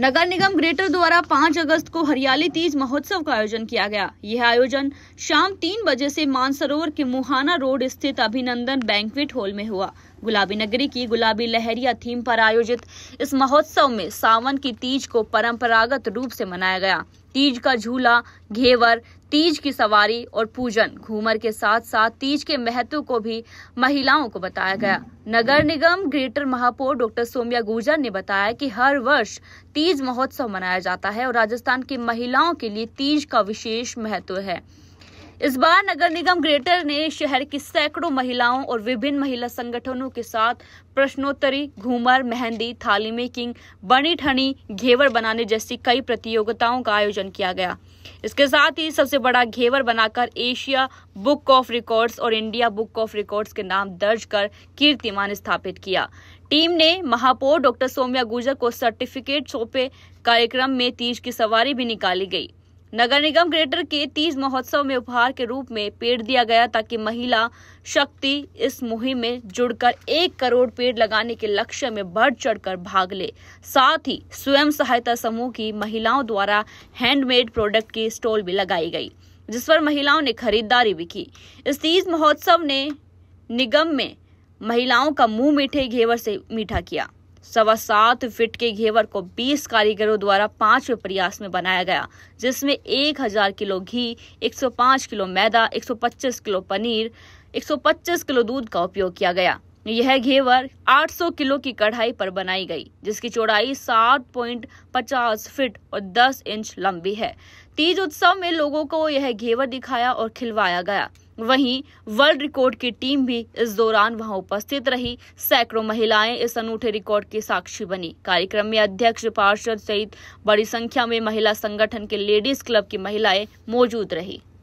नगर निगम ग्रेटर द्वारा 5 अगस्त को हरियाली तीज महोत्सव का आयोजन किया गया यह आयोजन शाम तीन बजे से मानसरोवर के मुहाना रोड स्थित अभिनंदन बैंकवेट हॉल में हुआ गुलाबी नगरी की गुलाबी लहरिया थीम पर आयोजित इस महोत्सव में सावन की तीज को परंपरागत रूप से मनाया गया तीज का झूला घेवर तीज की सवारी और पूजन घूमर के साथ साथ तीज के महत्व को भी महिलाओं को बताया गया नगर निगम ग्रेटर महापौर डॉक्टर सोम्या गुर्जर ने बताया कि हर वर्ष तीज महोत्सव मनाया जाता है और राजस्थान की महिलाओं के लिए तीज का विशेष महत्व है इस बार नगर निगम ग्रेटर ने शहर की सैकड़ों महिलाओं और विभिन्न महिला संगठनों के साथ प्रश्नोत्तरी घूमर मेहंदी थाली मेकिंग बनी ठनी घेवर बनाने जैसी कई प्रतियोगिताओं का आयोजन किया गया इसके साथ ही सबसे बड़ा घेवर बनाकर एशिया बुक ऑफ रिकॉर्ड्स और इंडिया बुक ऑफ रिकॉर्ड्स के नाम दर्ज कर कीर्तिमान स्थापित किया टीम ने महापौर डॉक्टर सोम्या गुजर को सर्टिफिकेट सौंपे कार्यक्रम में तीज की सवारी भी निकाली गई नगर निगम ग्रेटर के तीज महोत्सव में उपहार के रूप में पेड़ दिया गया ताकि महिला शक्ति इस मुहिम में जुड़कर एक करोड़ पेड़ लगाने के लक्ष्य में बढ़ चढ़कर भाग ले साथ ही स्वयं सहायता समूह की महिलाओं द्वारा हैंडमेड प्रोडक्ट की स्टॉल भी लगाई गई जिस पर महिलाओं ने खरीदारी भी की इस तीज महोत्सव ने निगम में महिलाओं का मुंह मीठे घेवर से मीठा किया सवा सात फिट के घेवर को 20 कारीगरों द्वारा पांच प्रयास में बनाया गया जिसमें 1000 किलो घी 105 किलो मैदा 125 किलो पनीर 125 किलो दूध का उपयोग किया गया यह घेवर 800 किलो की कढ़ाई पर बनाई गई जिसकी चौड़ाई 7.50 फीट और 10 इंच लंबी है तीज उत्सव में लोगों को यह घेवर दिखाया और खिलवाया गया वहीं वर्ल्ड रिकॉर्ड की टीम भी इस दौरान वहां उपस्थित रही सैकड़ों महिलाएं इस अनूठे रिकॉर्ड की साक्षी बनी कार्यक्रम में अध्यक्ष पार्षद सहित बड़ी संख्या में महिला संगठन के लेडीज क्लब की महिलाएं मौजूद रही